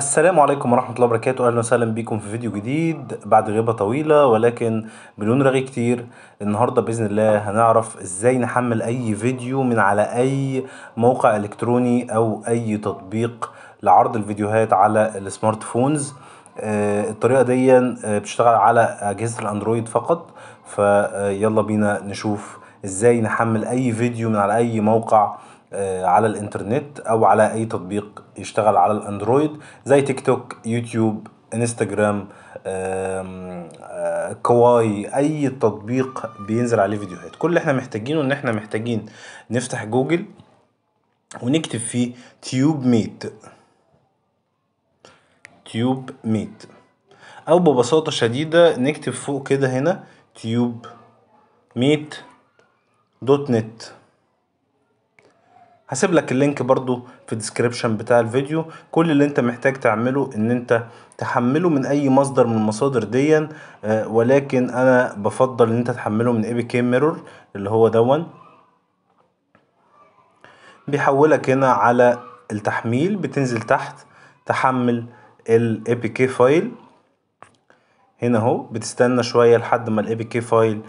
السلام عليكم ورحمة الله وبركاته أهلا وسهلا بكم في فيديو جديد بعد غيبة طويلة ولكن بدون رغي كتير النهاردة بإذن الله هنعرف إزاي نحمل أي فيديو من على أي موقع إلكتروني أو أي تطبيق لعرض الفيديوهات على السمارت فونز آه، الطريقة دي آه، بتشتغل على أجهزة الأندرويد فقط فيلا بينا نشوف إزاي نحمل أي فيديو من على أي موقع آه، على الانترنت او على اي تطبيق يشتغل على الاندرويد زي تيك توك يوتيوب انستجرام آه، كواي اي تطبيق بينزل عليه فيديوهات كل اللي احنا محتاجينه ان احنا محتاجين نفتح جوجل ونكتب فيه تيوب ميت تيوب ميت او ببساطة شديدة نكتب فوق كده هنا تيوب ميت دوت نت هسيب لك اللينك برضو في الديسكريبشن بتاع الفيديو كل اللي انت محتاج تعمله ان انت تحمله من اي مصدر من المصادر ديا آه، ولكن انا بفضل ان انت تحمله من اي بي كي ميرور اللي هو دون بيحولك هنا على التحميل بتنزل تحت تحمل الاي بي كي فايل هنا اهو بتستنى شويه لحد ما الاي بي كي فايل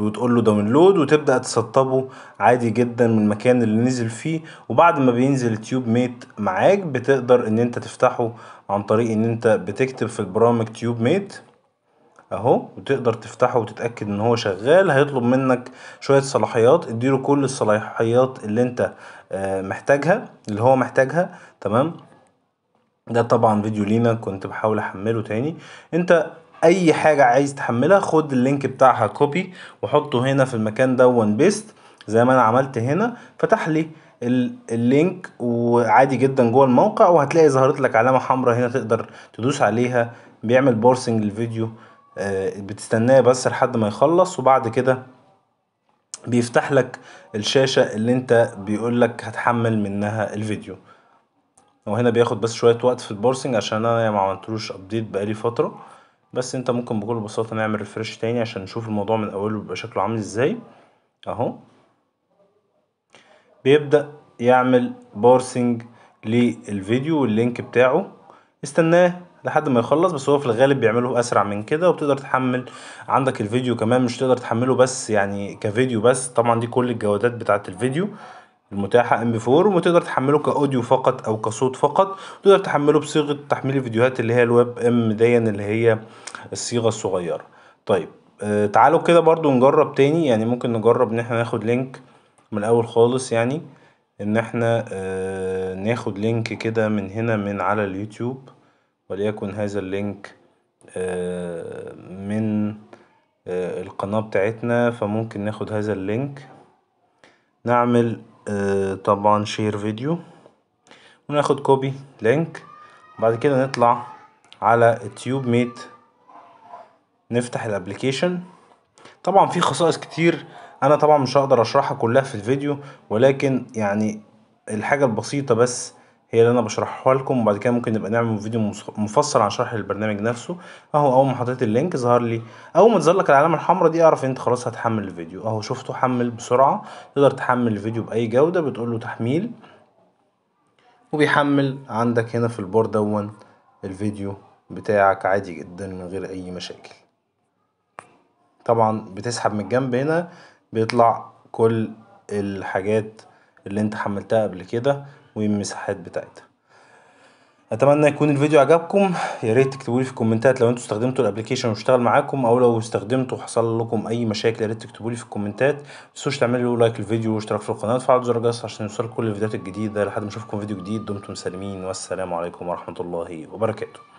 وتقول له داونلود وتبدا تسطبه عادي جدا من المكان اللي نزل فيه وبعد ما بينزل تيوب ميت معاك بتقدر ان انت تفتحه عن طريق ان انت بتكتب في البرامج تيوب ميت اهو وتقدر تفتحه وتتاكد ان هو شغال هيطلب منك شويه صلاحيات اديله كل الصلاحيات اللي انت آه، محتاجها اللي هو محتاجها تمام ده طبعا فيديو لينا كنت بحاول احمله تاني انت اي حاجه عايز تحملها خد اللينك بتاعها كوبي وحطه هنا في المكان ده وان بيست زي ما انا عملت هنا فتح لي اللينك وعادي جدا جوه الموقع وهتلاقي ظهرت لك علامه حمراء هنا تقدر تدوس عليها بيعمل بورسنج الفيديو آه، بتستناه بس لحد ما يخلص وبعد كده بيفتح لك الشاشه اللي انت بيقول لك هتحمل منها الفيديو وهنا بياخد بس شويه وقت في البورسنج عشان انا ما عملتلوش ابديت بقالي فتره بس انت ممكن بكل بساطة نعمل ريفرش تاني عشان نشوف الموضوع من اوله بيبقى شكله عامل ازاي اهو بيبدأ يعمل بارسنج للفيديو واللينك بتاعه استناه لحد ما يخلص بس هو في الغالب بيعمله اسرع من كده وبتقدر تحمل عندك الفيديو كمان مش تقدر تحمله بس يعني كفيديو بس طبعا دي كل الجودات بتاعت الفيديو المتاحة MP4 وتقدر تحمله كأوديو فقط أو كصوت فقط تقدر تحمله بصيغة تحميل الفيديوهات اللي هي الويب ام دي اللي هي الصيغة الصغيرة طيب آه تعالوا كده برضو نجرب تاني يعني ممكن نجرب ان احنا ناخد لينك من الأول خالص يعني ان احنا آه ناخد لينك كده من هنا من على اليوتيوب وليكن هذا اللينك آه من آه، القناة بتاعتنا فممكن ناخد هذا اللينك نعمل آه، طبعا شير فيديو وناخد كوبي لينك بعد كده نطلع على تيوب ميت نفتح الابليكيشن طبعا في خصائص كتير انا طبعا مش هقدر اشرحها كلها في الفيديو ولكن يعني الحاجة البسيطة بس هي اللي انا بشرحها لكم وبعد كده ممكن نبقى نعمل فيديو مفصل عن شرح البرنامج نفسه اهو اول ما حطيت اللينك ظهر لي اول ما تظهر لك العلامه الحمراء دي اعرف انت خلاص هتحمل الفيديو اهو شفته حمل بسرعه تقدر تحمل الفيديو باي جوده بتقول له تحميل وبيحمل عندك هنا في البورد دون الفيديو بتاعك عادي جدا من غير اي مشاكل طبعا بتسحب من الجنب هنا بيطلع كل الحاجات اللي انت حملتها قبل كده والمساحات بتاعتها اتمنى يكون الفيديو عجبكم يا ريت تكتبوا لي في الكومنتات لو انتوا استخدمتوا الابلكيشن واشتغل معاكم او لو استخدمتوا وحصل لكم اي مشاكل يا ريت تكتبوا لي في الكومنتات متنسوش تعملوا لايك للفيديو واشتراك في القناه وتفعلوا زر الجرس عشان يوصلكم كل الفيديوهات الجديده لحد ما اشوفكم فيديو جديد دمتم سالمين والسلام عليكم ورحمه الله وبركاته